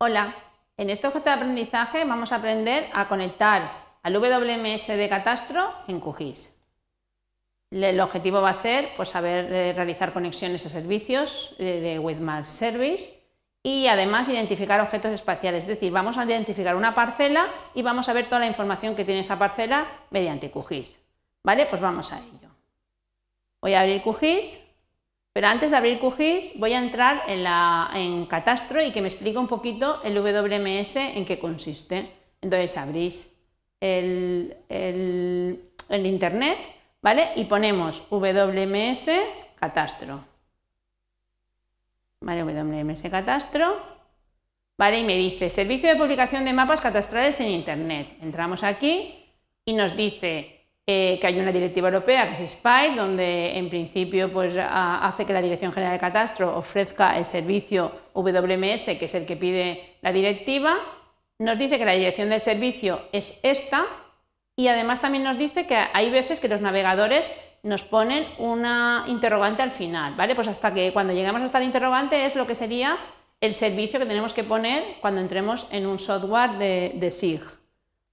Hola, en este objeto de aprendizaje vamos a aprender a conectar al WMS de Catastro en QGIS. El objetivo va a ser pues, saber eh, realizar conexiones a servicios eh, de Map Service y además identificar objetos espaciales, es decir, vamos a identificar una parcela y vamos a ver toda la información que tiene esa parcela mediante QGIS. ¿Vale? Pues vamos a ello. Voy a abrir QGIS pero antes de abrir QGIS voy a entrar en, la, Catastro y que me explique un poquito el WMS en qué consiste. Entonces abrís el, Internet ¿vale? y ponemos WMS Catastro. Vale, WMS Catastro. ¿Vale? Y me dice, servicio de publicación de mapas catastrales en Internet. Entramos aquí y nos dice eh, que hay una directiva europea que es SPY donde en principio pues, hace que la Dirección General de Catastro ofrezca el servicio WMS, que es el que pide la directiva. Nos dice que la dirección del servicio es esta y además también nos dice que hay veces que los navegadores nos ponen una interrogante al final, ¿vale? Pues hasta que cuando llegamos hasta la interrogante es lo que sería el servicio que tenemos que poner cuando entremos en un software de, de SIG.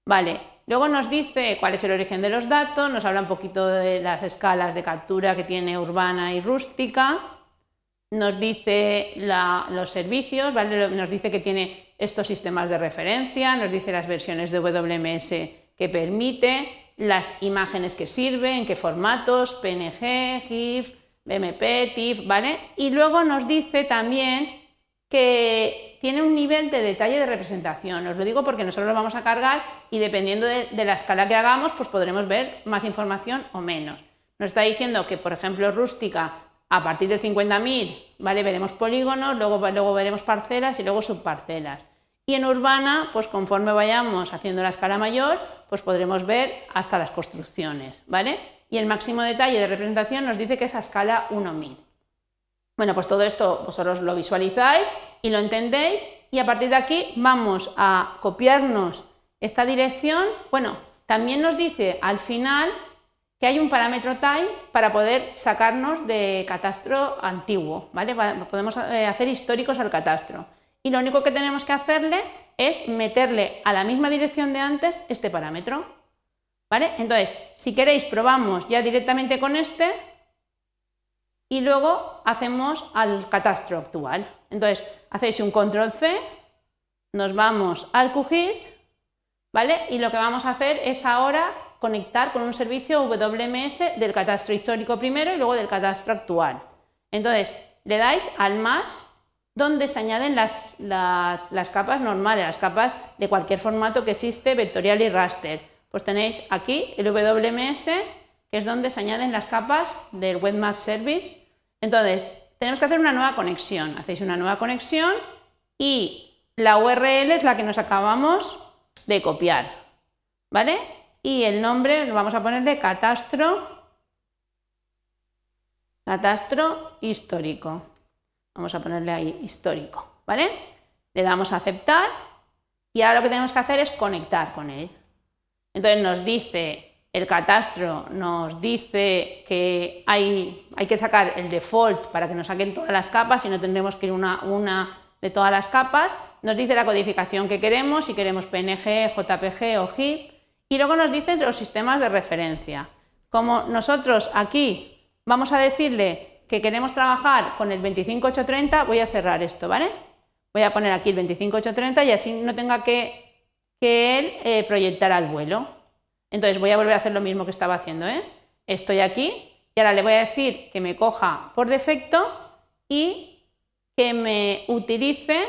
Vale, Luego nos dice cuál es el origen de los datos, nos habla un poquito de las escalas de captura que tiene urbana y rústica, nos dice los servicios, nos dice que tiene estos sistemas de referencia, nos dice las versiones de WMS que permite, las imágenes que sirven, en qué formatos, PNG, GIF, BMP, TIFF, ¿vale? Y luego nos dice también que tiene un nivel de detalle de representación. Os lo digo porque nosotros lo vamos a cargar y dependiendo de, la escala que hagamos, pues podremos ver más información o menos. Nos está diciendo que, por ejemplo, rústica a partir del 50.000, ¿vale? Veremos polígonos, luego, luego veremos parcelas y luego subparcelas. Y en urbana, pues conforme vayamos haciendo la escala mayor, pues podremos ver hasta las construcciones, ¿vale? Y el máximo detalle de representación nos dice que es a escala 1.000. Bueno, pues todo esto vosotros lo visualizáis y lo entendéis y a partir de aquí vamos a copiarnos esta dirección. Bueno, también nos dice al final que hay un parámetro time para poder sacarnos de catastro antiguo, ¿vale? Podemos eh, hacer históricos al catastro. Y lo único que tenemos que hacerle es meterle a la misma dirección de antes este parámetro, ¿vale? Entonces, si queréis, probamos ya directamente con este y luego hacemos al catastro actual. Entonces, Hacéis un control C, nos vamos al QGIS, ¿vale? Y lo que vamos a hacer es ahora conectar con un servicio WMS del catastro histórico primero y luego del catastro actual. Entonces, le dais al más donde se añaden las, capas normales, las capas de cualquier formato que existe, vectorial y raster. Pues tenéis aquí el WMS, que es donde se añaden las capas del Webmap Service. Entonces, tenemos que hacer una nueva conexión. Hacéis una nueva conexión y la URL es la que nos acabamos de copiar, ¿vale? Y el nombre lo vamos a poner de catastro, catastro histórico. Vamos a ponerle ahí histórico, ¿vale? Le damos a aceptar y ahora lo que tenemos que hacer es conectar con él. Entonces nos dice el catastro nos dice que hay, hay que sacar el default para que nos saquen todas las capas y no tendremos que ir una, una de todas las capas, nos dice la codificación que queremos, si queremos PNG, JPG o GIF, y luego nos dice los sistemas de referencia. Como nosotros aquí vamos a decirle que queremos trabajar con el 25830, voy a cerrar esto, ¿vale? Voy a poner aquí el 25830 y así no tenga que, que él eh, proyectar al vuelo. Entonces voy a volver a hacer lo mismo que estaba haciendo. ¿eh? Estoy aquí y ahora le voy a decir que me coja por defecto y que me utilice,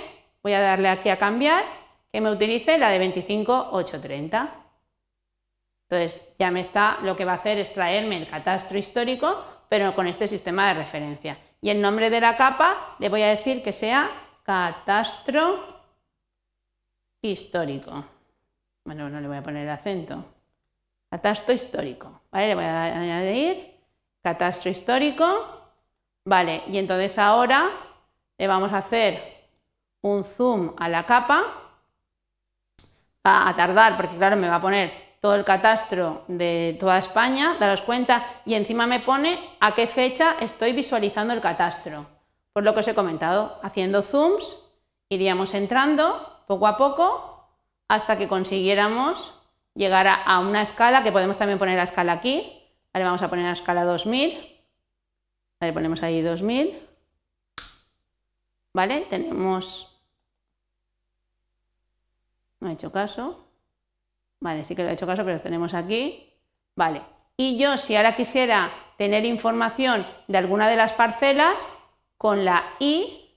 voy a darle aquí a cambiar, que me utilice la de 25830. Entonces ya me está, lo que va a hacer es traerme el catastro histórico, pero con este sistema de referencia. Y el nombre de la capa le voy a decir que sea catastro histórico. Bueno, no le voy a poner el acento. Catastro histórico. ¿Vale? Le voy a añadir catastro histórico. Vale, y entonces ahora le vamos a hacer un zoom a la capa. Va a tardar, porque claro, me va a poner todo el catastro de toda España, daros cuenta, y encima me pone a qué fecha estoy visualizando el catastro. Por lo que os he comentado, haciendo zooms, iríamos entrando poco a poco hasta que consiguiéramos llegará a, una escala que podemos también poner la escala aquí. ahora vamos a poner la escala 2000. le ponemos ahí 2000. Vale, tenemos. No he hecho caso. Vale, sí que lo he hecho caso, pero lo tenemos aquí. Vale. Y yo, si ahora quisiera tener información de alguna de las parcelas, con la I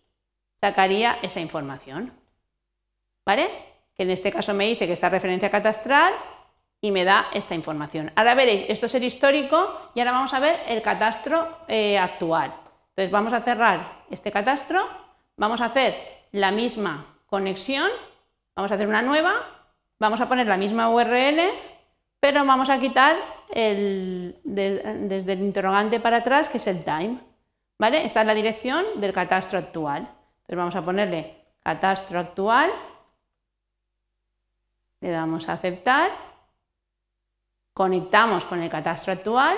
sacaría esa información. ¿Vale? en este caso me dice que esta referencia catastral y me da esta información. Ahora veréis, esto es el histórico y ahora vamos a ver el catastro eh, actual. Entonces vamos a cerrar este catastro, vamos a hacer la misma conexión, vamos a hacer una nueva, vamos a poner la misma URL, pero vamos a quitar el, desde el interrogante para atrás, que es el time. ¿Vale? Esta es la dirección del catastro actual. Entonces vamos a ponerle catastro actual le damos a aceptar. Conectamos con el catastro actual.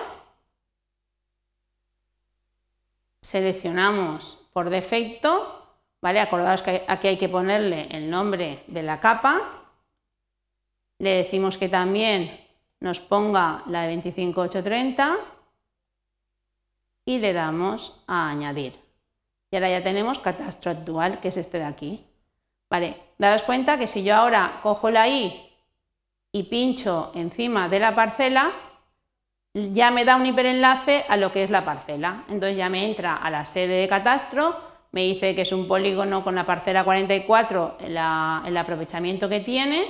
Seleccionamos por defecto. ¿Vale? Acordaos que aquí hay que ponerle el nombre de la capa. Le decimos que también nos ponga la de 25830 y le damos a añadir. Y ahora ya tenemos catastro actual, que es este de aquí. Vale, daos cuenta que si yo ahora cojo la I y pincho encima de la parcela, ya me da un hiperenlace a lo que es la parcela. Entonces ya me entra a la sede de catastro, me dice que es un polígono con la parcela 44, el aprovechamiento que tiene,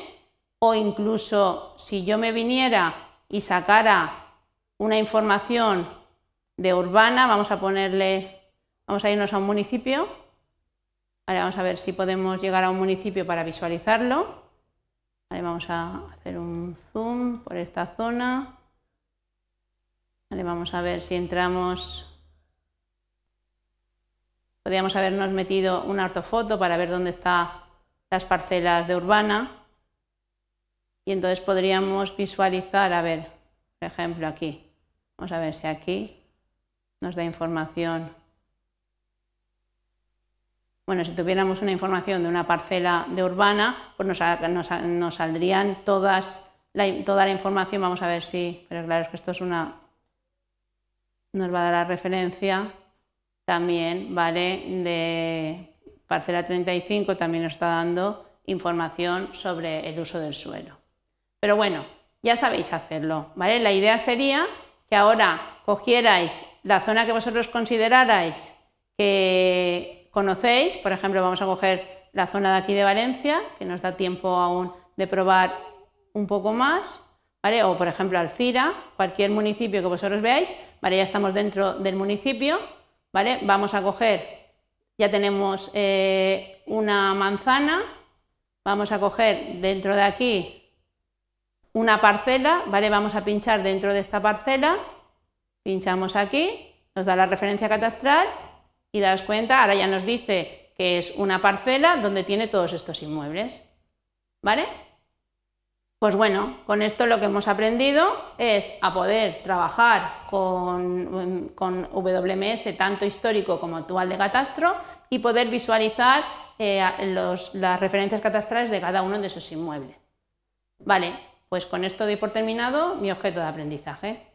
o incluso si yo me viniera y sacara una información de urbana, vamos a ponerle, vamos a irnos a un municipio, Ahora vamos a ver si podemos llegar a un municipio para visualizarlo. vamos a hacer un zoom por esta zona. vamos a ver si entramos. Podríamos habernos metido una ortofoto para ver dónde están las parcelas de urbana. Y entonces podríamos visualizar, a ver, por ejemplo, aquí. Vamos a ver si aquí nos da información bueno, si tuviéramos una información de una parcela de urbana, pues nos, saldrían todas toda la información. Vamos a ver si, pero claro, es que esto es una, nos va a dar la referencia también, ¿vale? De parcela 35 también nos está dando información sobre el uso del suelo. Pero bueno, ya sabéis hacerlo, ¿vale? La idea sería que ahora cogierais la zona que vosotros considerarais que conocéis. Por ejemplo, vamos a coger la zona de aquí de Valencia, que nos da tiempo aún de probar un poco más. ¿Vale? O por ejemplo Alcira, cualquier municipio que vosotros veáis, ¿vale? Ya estamos dentro del municipio, ¿vale? Vamos a coger, ya tenemos eh, una manzana, vamos a coger dentro de aquí una parcela, ¿vale? Vamos a pinchar dentro de esta parcela, pinchamos aquí, nos da la referencia catastral y daos cuenta, ahora ya nos dice que es una parcela donde tiene todos estos inmuebles. ¿Vale? Pues bueno, con esto lo que hemos aprendido es a poder trabajar con, WMS tanto histórico como actual de catastro y poder visualizar eh, las referencias catastrales de cada uno de esos inmuebles. Vale, pues con esto doy por terminado mi objeto de aprendizaje.